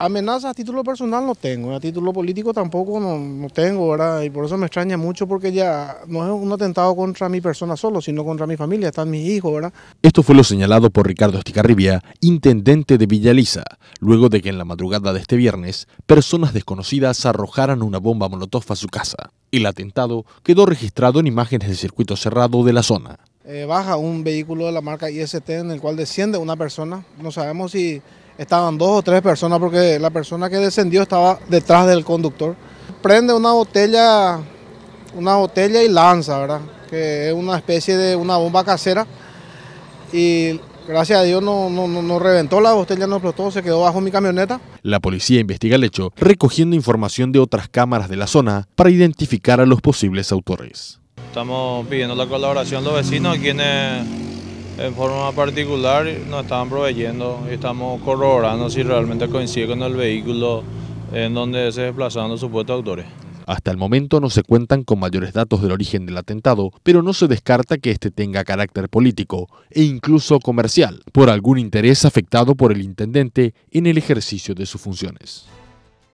Amenazas a título personal no tengo, a título político tampoco no, tengo, ¿verdad? Y por eso me extraña mucho porque ya no es un atentado contra mi persona solo, sino contra mi familia, están mis hijos, ¿verdad? Esto fue lo señalado por Ricardo Esticarribia, intendente de Villaliza, luego de que en la madrugada de este viernes personas desconocidas arrojaran una bomba molotov a su casa. El atentado quedó registrado en imágenes del circuito cerrado de la zona. Eh, baja un vehículo de la marca IST en el cual desciende una persona, no sabemos si estaban dos o tres personas porque la persona que descendió estaba detrás del conductor. Prende una botella, una botella y lanza, ¿verdad? Que es una especie de una bomba casera y gracias a Dios no, no, reventó la botella, no explotó, se quedó bajo mi camioneta. La policía investiga el hecho, recogiendo información de otras cámaras de la zona para identificar a los posibles autores. Estamos pidiendo la colaboración de los vecinos, quienes en forma particular nos están proveyendo y estamos corroborando si realmente coincide con el vehículo en donde se desplazaron los supuestos autores. Hasta el momento no se cuentan con mayores datos del origen del atentado, pero no se descarta que este tenga carácter político e incluso comercial, por algún interés afectado por el intendente en el ejercicio de sus funciones.